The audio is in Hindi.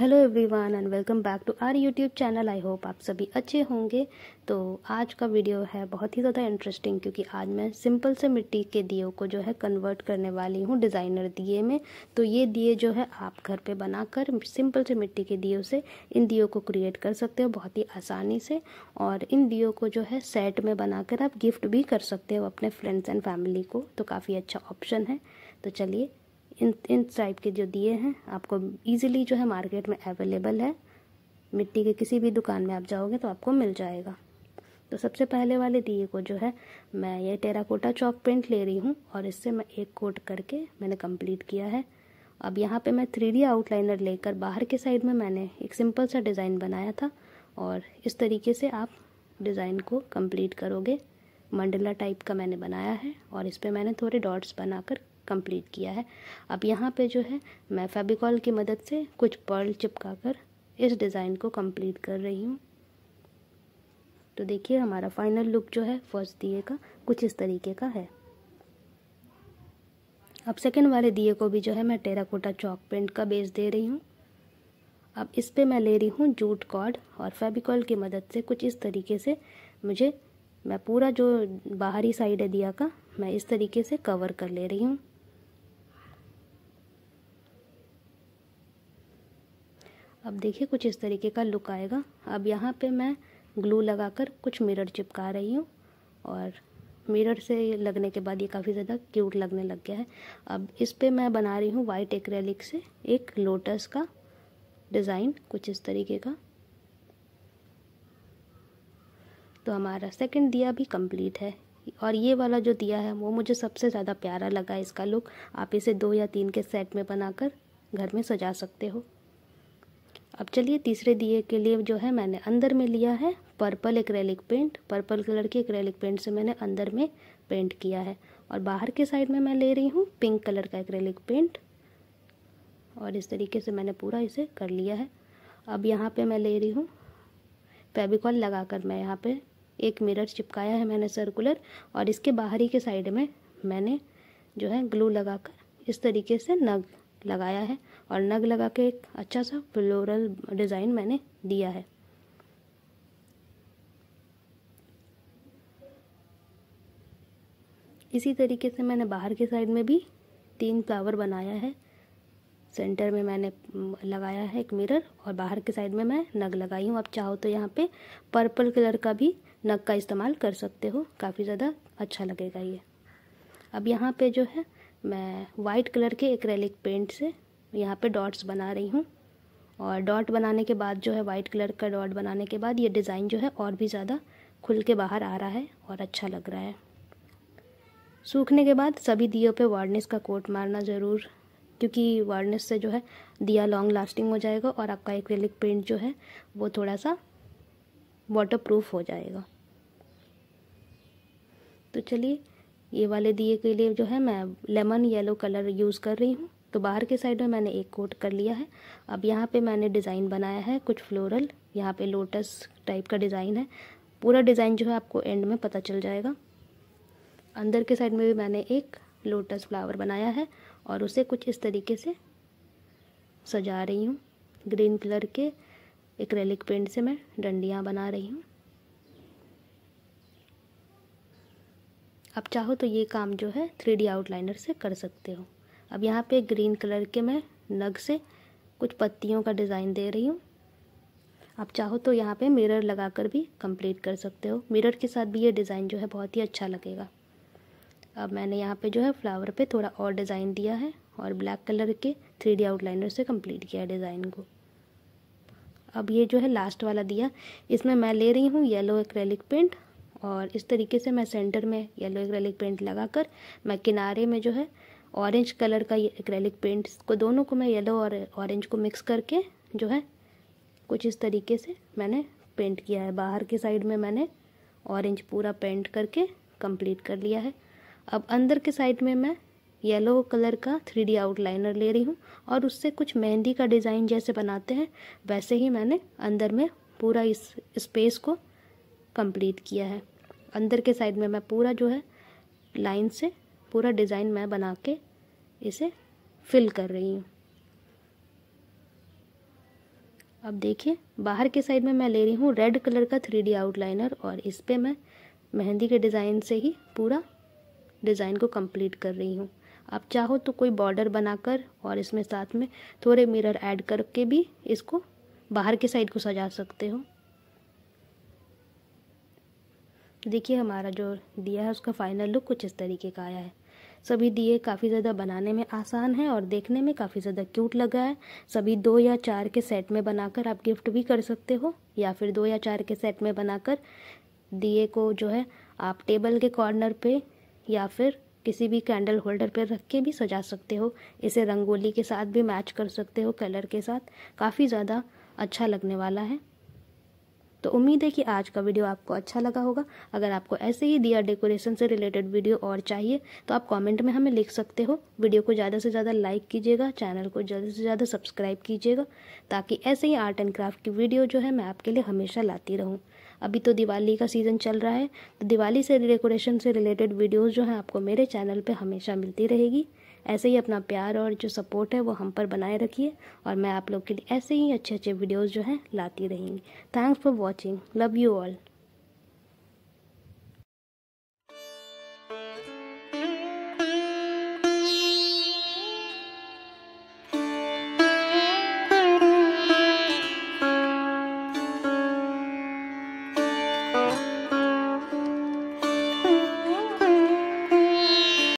hello everyone and welcome back to our YouTube channel I hope आप सभी अच्छे होंगे तो आज का वीडियो है बहुत ही ज़्यादा इंटरेस्टिंग क्योंकि आज मैं सिंपल से मिट्टी के दियों को जो है कन्वर्ट करने वाली हूँ डिज़ाइनर दिए में तो ये दिए जो है आप घर पे बनाकर सिंपल से मिट्टी के दियों से इन दियों को क्रिएट कर सकते हो बहुत ही आसानी से और इन दियों को जो है सेट में बनाकर आप गिफ्ट भी कर सकते हो अपने फ्रेंड्स एंड फैमिली को तो काफ़ी अच्छा ऑप्शन है तो चलिए इन इन टाइप के जो दिए हैं आपको ईजिली जो है मार्केट में अवेलेबल है मिट्टी के किसी भी दुकान में आप जाओगे तो आपको मिल जाएगा तो सबसे पहले वाले दिए को जो है मैं ये टेराकोटा चौक प्रिंट ले रही हूँ और इससे मैं एक कोट करके मैंने कंप्लीट किया है अब यहाँ पे मैं थ्री डी आउटलाइनर लेकर बाहर के साइड में मैंने एक सिंपल सा डिज़ाइन बनाया था और इस तरीके से आप डिज़ाइन को कंप्लीट करोगे मंडला टाइप का मैंने बनाया है और इस पर मैंने थोड़े डॉट्स बनाकर कंप्लीट किया है अब यहाँ पे जो है मैं फेबिकॉल की मदद से कुछ पर्ल चिपका कर इस डिज़ाइन को कंप्लीट कर रही हूँ तो देखिए हमारा फाइनल लुक जो है फर्स्ट दिए का कुछ इस तरीके का है अब सेकेंड वाले दिए को भी जो है मैं टेराकोटा चौक प्रिंट का बेस दे रही हूँ अब इस पे मैं ले रही हूँ जूट कॉर्ड और फेबिकॉल की मदद से कुछ इस तरीके से मुझे मैं पूरा जो बाहरी साइड है दिया का मैं इस तरीके से कवर कर ले रही हूँ अब देखिए कुछ इस तरीके का लुक आएगा अब यहाँ पे मैं ग्लू लगाकर कुछ मिरर चिपका रही हूँ और मिरर से लगने के बाद ये काफ़ी ज़्यादा क्यूट लगने लग गया है अब इस पर मैं बना रही हूँ वाइट एक्रेलिक से एक लोटस का डिज़ाइन कुछ इस तरीके का तो हमारा सेकंड दिया भी कंप्लीट है और ये वाला जो दिया है वो मुझे सबसे ज़्यादा प्यारा लगा इसका लुक आप इसे दो या तीन के सेट में बनाकर घर में सजा सकते हो अब चलिए तीसरे दिए के लिए जो है मैंने अंदर में लिया है पर्पल एक पेंट पर्पल कलर के एक पेंट से मैंने अंदर में पेंट किया है और बाहर के साइड में मैं ले रही हूँ पिंक कलर का एक पेंट और इस तरीके से मैंने पूरा इसे कर लिया है अब यहाँ पे मैं ले रही हूँ फेबिकॉल लगाकर मैं यहाँ पे एक मिरर चिपकाया है मैंने सर्कुलर और इसके बाहरी के साइड में मैंने जो है ग्लू लगाकर इस तरीके से नग लगाया है और नग लगा के एक अच्छा सा फ्लोरल डिज़ाइन मैंने दिया है इसी तरीके से मैंने बाहर के साइड में भी तीन फ्लावर बनाया है सेंटर में मैंने लगाया है एक मिरर और बाहर के साइड में मैं नग लगाई हूँ आप चाहो तो यहाँ पे पर्पल कलर का भी नग का इस्तेमाल कर सकते हो काफ़ी ज़्यादा अच्छा लगेगा ये अब यहाँ पे जो है मैं वाइट कलर के एक्रेलिक पेंट से यहाँ पे डॉट्स बना रही हूँ और डॉट बनाने के बाद जो है वाइट कलर का डॉट बनाने के बाद ये डिज़ाइन जो है और भी ज़्यादा खुल के बाहर आ रहा है और अच्छा लग रहा है सूखने के बाद सभी दियों पे वार्निस का कोट मारना ज़रूर क्योंकि वार्निस से जो है दिया लॉन्ग लास्टिंग हो जाएगा और आपका एक्रेलिक पेंट जो है वो थोड़ा सा वाटर प्रूफ हो जाएगा तो चलिए ये वाले दिए के लिए जो है मैं लेमन येलो कलर यूज़ कर रही हूँ तो बाहर के साइड में मैंने एक कोट कर लिया है अब यहाँ पे मैंने डिज़ाइन बनाया है कुछ फ्लोरल यहाँ पे लोटस टाइप का डिज़ाइन है पूरा डिज़ाइन जो है आपको एंड में पता चल जाएगा अंदर के साइड में भी मैंने एक लोटस फ्लावर बनाया है और उसे कुछ इस तरीके से सजा रही हूँ ग्रीन कलर के एक्रेलिक पेंट से मैं डंडियाँ बना रही हूँ आप चाहो तो ये काम जो है थ्री डी आउटलाइनर से कर सकते हो अब यहाँ पे ग्रीन कलर के मैं नग से कुछ पत्तियों का डिज़ाइन दे रही हूँ आप चाहो तो यहाँ पे मिरर लगा कर भी कंप्लीट कर सकते हो मिरर के साथ भी ये डिज़ाइन जो है बहुत ही अच्छा लगेगा अब मैंने यहाँ पे जो है फ्लावर पे थोड़ा और डिज़ाइन दिया है और ब्लैक कलर के थ्री डी आउटलाइनर से कंप्लीट किया है डिज़ाइन को अब ये जो है लास्ट वाला दिया इसमें मैं ले रही हूँ येलो एक्रेलिक पेंट और इस तरीके से मैं सेंटर में येलो एक्रेलिक पेंट लगाकर मैं किनारे में जो है ऑरेंज कलर का एक्रेलिक पेंट को दोनों को मैं येलो और ऑरेंज को मिक्स करके जो है कुछ इस तरीके से मैंने पेंट किया है बाहर के साइड में मैंने ऑरेंज पूरा पेंट करके कंप्लीट कर लिया है अब अंदर के साइड में मैं येलो कलर का थ्री डी आउटलाइनर ले रही हूँ और उससे कुछ मेहंदी का डिज़ाइन जैसे बनाते हैं वैसे ही मैंने अंदर में पूरा इस स्पेस को कंप्लीट किया है अंदर के साइड में मैं पूरा जो है लाइन से पूरा डिज़ाइन मैं बना के इसे फिल कर रही हूँ अब देखिए बाहर के साइड में मैं ले रही हूँ रेड कलर का थ्री डी आउटलाइनर और इस पर मैं मेहंदी के डिज़ाइन से ही पूरा डिज़ाइन को कंप्लीट कर रही हूँ आप चाहो तो कोई बॉर्डर बनाकर और इसमें साथ में थोड़े मिरर ऐड करके भी इसको बाहर के साइड को सजा सकते हो देखिए हमारा जो दिया है उसका फाइनल लुक कुछ इस तरीके का आया है सभी दिए काफ़ी ज़्यादा बनाने में आसान है और देखने में काफ़ी ज़्यादा क्यूट लगा है सभी दो या चार के सेट में बनाकर आप गिफ्ट भी कर सकते हो या फिर दो या चार के सेट में बनाकर दिए को जो है आप टेबल के कॉर्नर पे या फिर किसी भी कैंडल होल्डर पर रख के भी सजा सकते हो इसे रंगोली के साथ भी मैच कर सकते हो कलर के साथ काफ़ी ज़्यादा अच्छा लगने वाला है तो उम्मीद है कि आज का वीडियो आपको अच्छा लगा होगा अगर आपको ऐसे ही दिया डेकोरेशन से रिलेटेड वीडियो और चाहिए तो आप कमेंट में हमें लिख सकते हो वीडियो को ज़्यादा से ज़्यादा लाइक कीजिएगा चैनल को ज़्यादा से ज़्यादा सब्सक्राइब कीजिएगा ताकि ऐसे ही आर्ट एंड क्राफ्ट की वीडियो जो है मैं आपके लिए हमेशा लाती रहूँ अभी तो दिवाली का सीज़न चल रहा है तो दिवाली से डेकोरेशन से रिलेटेड वीडियोज़ जो हैं आपको मेरे चैनल पर हमेशा मिलती रहेगी ऐसे ही अपना प्यार और जो सपोर्ट है वो हम पर बनाए रखिए और मैं आप लोग के लिए ऐसे ही अच्छे अच्छे वीडियोज़ जो हैं लाती रहेंगी thanks for watching love you all